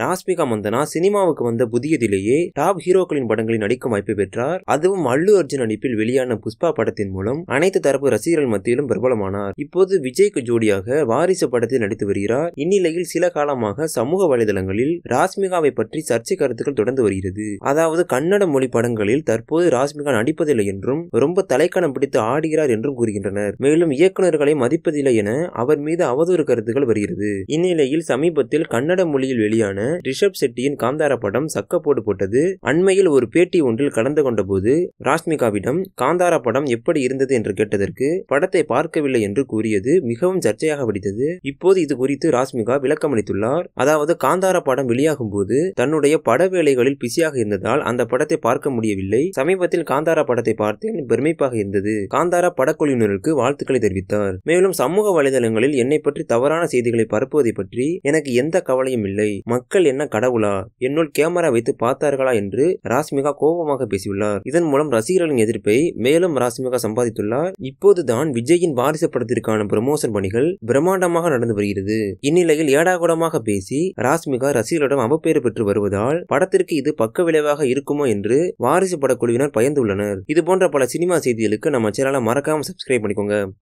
ராஸ்மிகா மந்தனா சினிமாவுக்கு வந்த புதியதிலேயே டாப் ஹீரோக்களின் படங்களில் நடிக்கும் வாய்ப்பு பெற்றார் அதுவும் அல்லு அர்ஜுன் நடிப்பில் வெளியான புஷ்பா படத்தின் மூலம் அனைத்து தரப்பு ரசிகர்கள் மத்தியிலும் பிரபலமானார் இப்போது விஜய்க்கு ஜோடியாக வாரிசு படத்தில் நடித்து வருகிறார் இந்நிலையில் சில காலமாக சமூக வலைதளங்களில் ராஸ்மிகாவை பற்றி சர்ச்சை கருத்துக்கள் தொடர்ந்து வருகிறது அதாவது கன்னட மொழி படங்களில் தற்போது ராஸ்மிகா நடிப்பதில்லை என்றும் ரொம்ப தலைக்கணம் பிடித்து ஆடுகிறார் என்றும் கூறுகின்றனர் மேலும் இயக்குநர்களை மதிப்பதில்லை என அவர் மீது அவதூறு கருத்துக்கள் வருகிறது இந்நிலையில் சமீபத்தில் கன்னட மொழியில் வெளியான ரிஷப் செட்டியின் காந்தார படம் சக்கப்போடு போட்டது அண்மையில் ஒரு பேட்டி ஒன்றில் கலந்து கொண்டபோது ராஷ்மிகாவிடம் காந்தார படம் எப்படி இருந்தது என்று கேட்டதற்கு படத்தை பார்க்கவில்லை என்று கூறியது மிகவும் சர்ச்சையாக வெடித்தது இப்போது இது குறித்து ராஷ்மிகா விளக்கமளித்துள்ளார் அதாவது காந்தார படம் வெளியாகும் போது தன்னுடைய பட வேலைகளில் பிஸியாக இருந்ததால் அந்த படத்தை பார்க்க முடியவில்லை சமீபத்தில் காந்தாரா படத்தை பார்த்தேன் பெருமைப்பாக இருந்தது காந்தாரா படக்குழுவினருக்கு வாழ்த்துக்களை தெரிவித்தார் மேலும் சமூக வலைதளங்களில் என்னை பற்றி தவறான செய்திகளை பரப்புவதை பற்றி எனக்கு எந்த கவலையும் இல்லை மக்கள் மக்கள் என்ன கடவுளா என்னுள் கேமரா வைத்து பார்த்தார்களா என்று ராஸ்மிகா கோபமாக பேசியுள்ளார் இதன் மூலம் ரசிகர்களின் எதிர்ப்பை மேலும் ராஸ்மிகா சம்பாதித்துள்ளார் இப்போதுதான் விஜயின் வாரிசு படத்திற்கான ப்ரமோஷன் பணிகள் பிரம்மாண்டமாக நடந்து வருகிறது இந்நிலையில் ஏடாகுடமாக பேசி ராஸ்மிகா ரசிகர்களிடம் அவப்பேறு பெற்று வருவதால் படத்திற்கு இது பக்க விளைவாக இருக்குமோ என்று வாரிசு படக்குழுவினர் பயந்துள்ளனர் இது போன்ற பல சினிமா செய்திகளுக்கு நம்ம சேனலை மறக்காம சப்ஸ்கிரைப் பண்ணிக்கோங்க